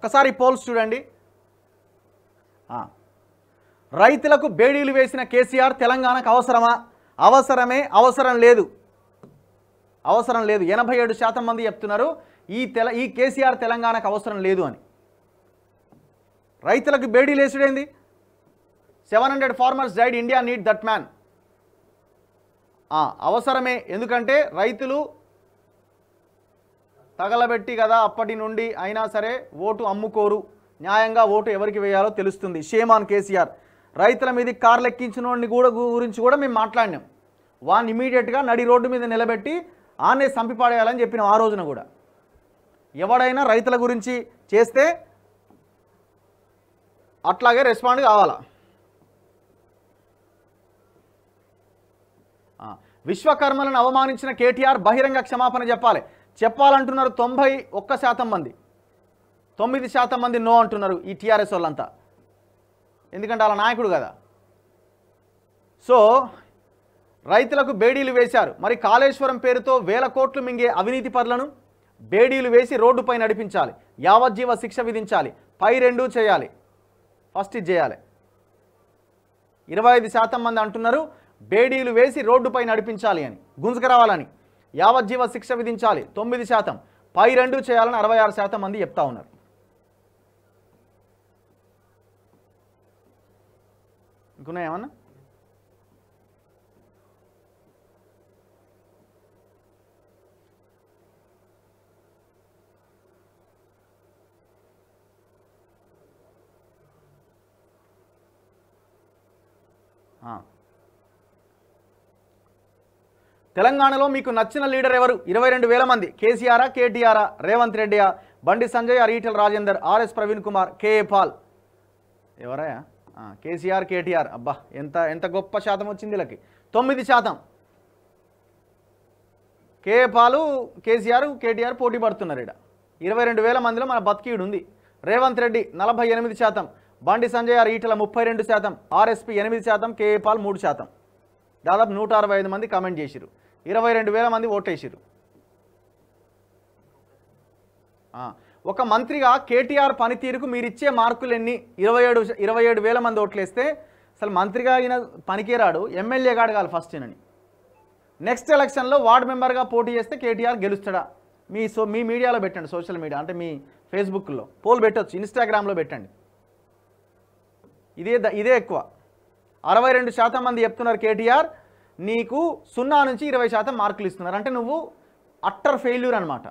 ఒక్కసారి పోల్స్ చూడండి రైతులకు బేడీలు వేసిన కేసీఆర్ తెలంగాణకు అవసరమా అవసరమే అవసరం లేదు అవసరం లేదు ఎనభై ఏడు శాతం మంది చెప్తున్నారు ఈ తెల ఈ కేసీఆర్ తెలంగాణకు అవసరం లేదు అని రైతులకు బేడీలు వేసుడేంది seven hundred farmers died India need that man అవసరమే ఎందుకంటే రైతులు తగలబెట్టి కదా అప్పటి నుండి అయినా సరే ఓటు అమ్ముకోరు న్యాయంగా ఓటు ఎవరికి వేయాలో తెలుస్తుంది షేమాన్ కేసీఆర్ రైతుల మీద కార్లు ఎక్కించిన కూడా గురించి కూడా మేము మాట్లాడినాం వాళ్ళని ఇమీడియట్గా నడి రోడ్డు మీద నిలబెట్టి ఆనే చంపిపాడేయాలని చెప్పినాం ఆ రోజున కూడా ఎవడైనా రైతుల గురించి చేస్తే అట్లాగే రెస్పాండ్ కావాలా విశ్వకర్మలను అవమానించిన కేటీఆర్ బహిరంగ క్షమాపణ చెప్పాలి చెప్పాలంటున్నారు తొంభై ఒక్క శాతం మంది తొమ్మిది శాతం మంది నో అంటున్నారు ఈ టీఆర్ఎస్ వాళ్ళంతా ఎందుకంటే వాళ్ళ నాయకుడు కదా సో రైతులకు బేడీలు వేశారు మరి కాళేశ్వరం పేరుతో వేల కోట్లు మింగే అవినీతి పనులను బేడీలు వేసి రోడ్డుపై నడిపించాలి యావజ్జీవ శిక్ష విధించాలి పై రెండు చేయాలి ఫస్ట్ ఇది చేయాలి ఇరవై ఐదు శాతం మంది అంటున్నారు బేడీలు వేసి రోడ్డుపై నడిపించాలి అని గుంజుకు రావాలని యావజ్జీవ శిక్ష విధించాలి తొమ్మిది శాతం పై రెండు చేయాలని అరవై ఆరు శాతం మంది చెప్తా ఉన్నారు ఇంకున్నా ఏమన్నా ఆ తెలంగాణలో మీకు నచ్చిన లీడర్ ఎవరు ఇరవై రెండు వేల మంది కేసీఆరా కేటీఆరా రేవంత్ రెడ్డియా బండి సంజయ్ అరీటల్ రాజేందర్ ఆర్ఎస్ ప్రవీణ్ కుమార్ కేఏ పాల్ ఎవరయ్యా కేసీఆర్ కేటీఆర్ అబ్బా ఎంత ఎంత గొప్ప శాతం వచ్చింది వీళ్ళకి తొమ్మిది శాతం కేఏ పాలు కేసీఆర్ కేటీఆర్ పోటీ పడుతున్నారు ఇక్కడ ఇరవై రెండు వేల మందిలో మన బతికీడు ఉంది రేవంత్ రెడ్డి నలభై ఎనిమిది శాతం బండి సంజయ్ ఈటల ముప్పై రెండు శాతం ఆర్ఎస్పి ఎనిమిది శాతం కేఏ పాల్ మూడు శాతం దాదాపు నూట అరవై ఐదు మంది కామెంట్ చేసిరు ఇరవై రెండు వేల మంది ఓటేసిరు ఒక మంత్రిగా కేటీఆర్ పనితీరుకు మీరు ఇచ్చే మార్కులు ఎన్ని ఇరవై ఏడు ఇరవై ఏడు వేల మంది ఓట్లేస్తే అసలు మంత్రిగా అయిన పనికిరాడు ఎమ్మెల్యే కాడు ఫస్ట్ అని నెక్స్ట్ ఎలక్షన్లో వార్డు మెంబర్గా పోటీ చేస్తే కేటీఆర్ గెలుస్తాడా మీ సో మీ మీడియాలో పెట్టండి సోషల్ మీడియా అంటే మీ ఫేస్బుక్లో పోల్ పెట్టచ్చు ఇన్స్టాగ్రామ్లో పెట్టండి ఇదే ఇదే ఎక్కువ అరవై రెండు శాతం మంది చెప్తున్నారు కేటీఆర్ నీకు సున్నా నుంచి ఇరవై శాతం మార్కులు ఇస్తున్నారు అంటే నువ్వు అట్టర్ ఫెయిల్యూర్ అనమాట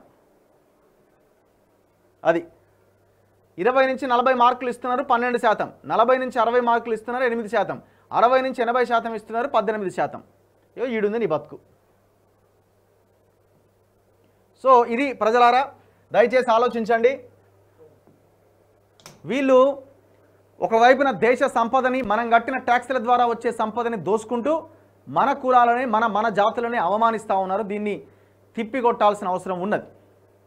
అది ఇరవై నుంచి నలభై మార్కులు ఇస్తున్నారు పన్నెండు శాతం నలభై నుంచి అరవై మార్కులు ఇస్తున్నారు ఎనిమిది శాతం అరవై నుంచి ఎనభై శాతం ఇస్తున్నారు పద్దెనిమిది శాతం ఇవో ఈడుంది నీ బతుకు సో ఇది ప్రజలారా దయచేసి ఆలోచించండి వీళ్ళు ఒకవైపున దేశ సంపదని మనం కట్టిన ట్యాక్స్ల ద్వారా వచ్చే సంపదని దోసుకుంటూ మన కులాలని మన మన జాతులని అవమానిస్తూ ఉన్నారు దీన్ని తిప్పికొట్టాల్సిన అవసరం ఉన్నది